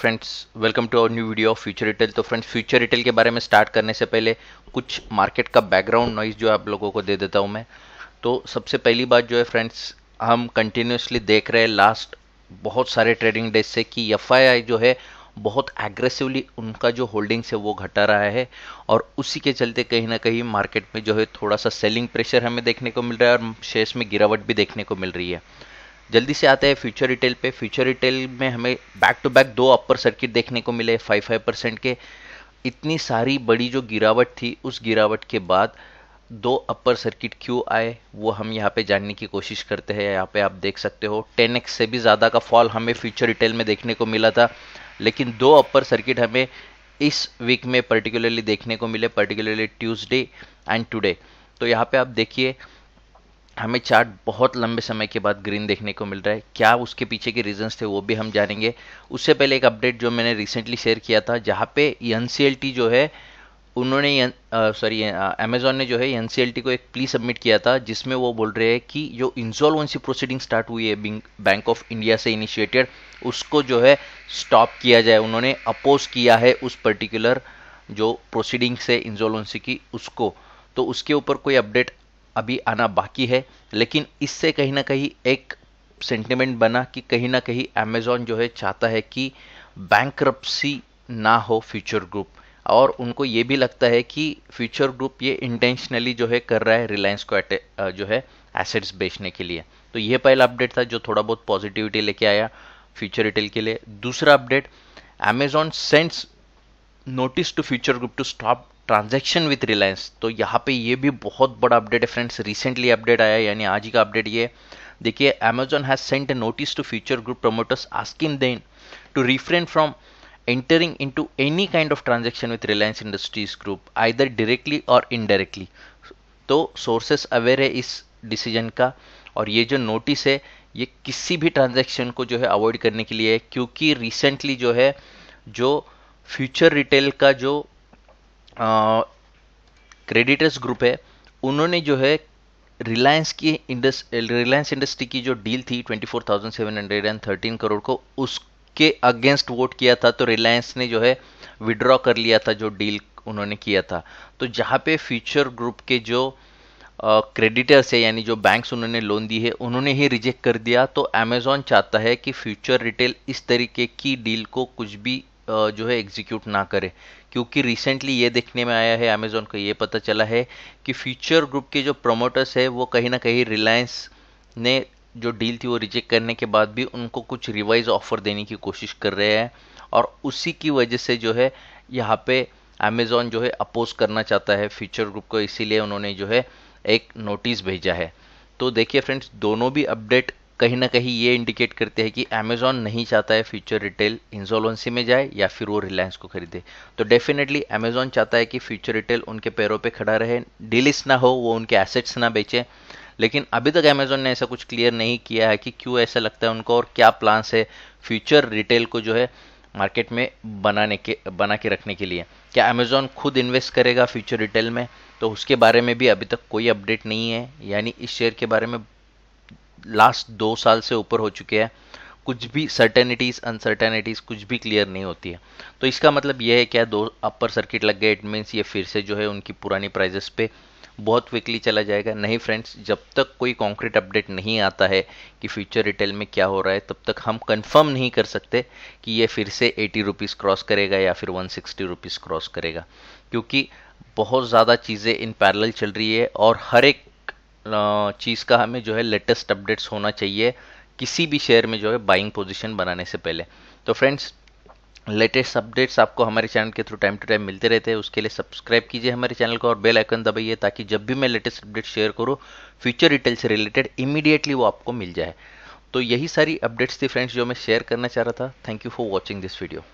friends welcome to our new video of Future Retail तो friends Future Retail के बारे में स्टार्ट करने से पहले कुछ मार्केट का बैकग्राउंड नॉइज जो आप लोगों को दे देता हूं मैं तो सबसे पहली बात जो है फ्रेंड्स हम कंटिन्यूसली देख रहे हैं लास्ट बहुत सारे ट्रेडिंग डेज से कि एफ जो है बहुत एग्रेसिवली उनका जो होल्डिंग्स है वो घटा रहा है और उसी के चलते कहीं ना कहीं मार्केट में जो है थोड़ा सा सेलिंग प्रेशर हमें देखने को मिल रहा है और शेयर्स में गिरावट भी देखने को मिल रही है जल्दी से आते हैं फ्यूचर रिटेल पे फ्यूचर रिटेल में हमें बैक टू बैक दो अपर सर्किट देखने को मिले फाइव फाइव परसेंट के इतनी सारी बड़ी जो गिरावट थी उस गिरावट के बाद दो अपर सर्किट क्यों आए वो हम यहाँ पे जानने की कोशिश करते हैं यहाँ पे आप देख सकते हो टेन एक्स से भी ज़्यादा का फॉल हमें फ्यूचर रिटेल में देखने को मिला था लेकिन दो अपर सर्किट हमें इस वीक में पर्टिकुलरली देखने को मिले पर्टिकुलरली ट्यूसडे एंड टुडे तो यहाँ पे आप देखिए हमें चार्ट बहुत लंबे समय के बाद ग्रीन देखने को मिल रहा है क्या उसके पीछे के रीजंस थे वो भी हम जानेंगे उससे पहले एक अपडेट जो मैंने रिसेंटली शेयर किया था जहाँ पे एन जो है उन्होंने सॉरी अमेजोन ने जो है एन को एक प्ली सबमिट किया था जिसमें वो बोल रहे हैं कि जो इंसॉल्वेंसी प्रोसीडिंग स्टार्ट हुई है बैंक ऑफ इंडिया से इनिशिएटेड उसको जो है स्टॉप किया जाए उन्होंने अपोज किया है उस पर्टिकुलर जो प्रोसीडिंग्स है इंसॉल्वेंसी की उसको तो उसके ऊपर कोई अपडेट अभी आना बाकी है लेकिन इससे कहीं ना कहीं एक सेंटिमेंट बना कि कहीं ना कहीं अमेजोन जो है चाहता है कि बैंक ना हो फ्यूचर ग्रुप और उनको ये भी लगता है कि फ्यूचर ग्रुप ये इंटेंशनली जो है कर रहा है रिलायंस को जो है एसेट्स बेचने के लिए तो ये पहला अपडेट था जो थोड़ा बहुत पॉजिटिविटी लेके आया फ्यूचर रिटेल के लिए दूसरा update Amazon sends notice to Future Group to stop transaction with Reliance तो यहाँ पे ये भी बहुत बड़ा अपडेट है फ्रेंड्स रिसेंटली अपडेट आया यानी आज का अपडेट ये देखिए Amazon has sent a notice to Future Group promoters asking them to refrain from entering into any kind of transaction with Reliance Industries Group either directly और इनडायरेक्टली तो सोर्सेस अवेयर है इस डिसीजन का और ये जो नोटिस है ये किसी भी ट्रांजेक्शन को जो है अवॉइड करने के लिए है क्योंकि रिसेंटली जो है जो फ्यूचर रिटेल का जो क्रेडिटर्स ग्रुप है उन्होंने जो है रिलायंस की रिलायंस इंडस्ट्री की जो डील थी 24,713 करोड़ को उसके अगेंस्ट वोट किया था तो रिलायंस ने जो है विड्रॉ कर लिया था जो डील उन्होंने किया था तो जहाँ पे फ्यूचर ग्रुप के जो क्रेडिटर्स है यानी जो बैंक्स उन्होंने लोन दी है उन्होंने ही रिजेक्ट कर दिया तो अमेजोन चाहता है कि फ्यूचर रिटेल इस तरीके की डील को कुछ भी जो है एग्जीक्यूट ना करे क्योंकि रिसेंटली ये देखने में आया है अमेजोन को ये पता चला है कि फ्यूचर ग्रुप के जो प्रोमोटर्स है वो कहीं ना कहीं रिलायंस ने जो डील थी वो रिजेक्ट करने के बाद भी उनको कुछ रिवाइज ऑफर देने की कोशिश कर रहे हैं और उसी की वजह से जो है यहाँ पे अमेज़ॉन जो है अपोज करना चाहता है फ्यूचर ग्रुप को इसीलिए उन्होंने जो है एक नोटिस भेजा है तो देखिए फ्रेंड्स दोनों भी अपडेट कहीं ना कहीं ये इंडिकेट करते हैं कि अमेजॉन नहीं चाहता है फ्यूचर रिटेल इंसॉल्वेंसी में जाए या फिर वो रिलायंस को खरीदे तो डेफिनेटली अमेजॉन चाहता है कि फ्यूचर रिटेल उनके पैरों पे खड़ा रहे डीलिस्ट ना हो वो उनके एसेट्स ना बेचे लेकिन अभी तक अमेजोन ने ऐसा कुछ क्लियर नहीं किया है कि क्यों ऐसा लगता है उनको और क्या प्लान्स है फ्यूचर रिटेल को जो है मार्केट में बनाने के बना के रखने के लिए क्या अमेजोन खुद इन्वेस्ट करेगा फ्यूचर रिटेल में तो उसके बारे में भी अभी तक कोई अपडेट नहीं है यानी इस शेयर के बारे में लास्ट दो साल से ऊपर हो चुके हैं कुछ भी सर्टेनिटीज़ अनसर्टेनिटीज़ कुछ भी क्लियर नहीं होती है तो इसका मतलब यह है क्या दो अपर सर्किट लग गए इट मीन्स ये फिर से जो है उनकी पुरानी प्राइजेस पे बहुत क्विकली चला जाएगा नहीं फ्रेंड्स जब तक कोई कॉन्क्रीट अपडेट नहीं आता है कि फ्यूचर रिटेल में क्या हो रहा है तब तक हम कंफर्म नहीं कर सकते कि ये फिर से एटी रुपीज़ क्रॉस करेगा या फिर वन सिक्सटी रुपीज़ क्रॉस करेगा क्योंकि बहुत ज़्यादा चीज़ें इन पैरल चल रही है और हर एक चीज़ का हमें जो है लेटेस्ट अपडेट्स होना चाहिए किसी भी शेयर में जो है बाइंग पोजिशन बनाने से पहले तो फ्रेंड्स लेटेस्ट अपडेट्स आपको हमारे चैनल के थ्रू टाइम टू टाइम मिलते रहते हैं उसके लिए सब्सक्राइब कीजिए हमारे चैनल को और बेल आइकन दबाइए ताकि जब भी मैं लेटेस्ट अपडेट शेयर करूँ फ्यूचर रिटेल से रिलेटेड इमीडिएटली वो आपको मिल जाए तो यही सारी अपडेट्स थी फ्रेंड्स जो मैं शेयर करना चाह रहा था thank you for watching this video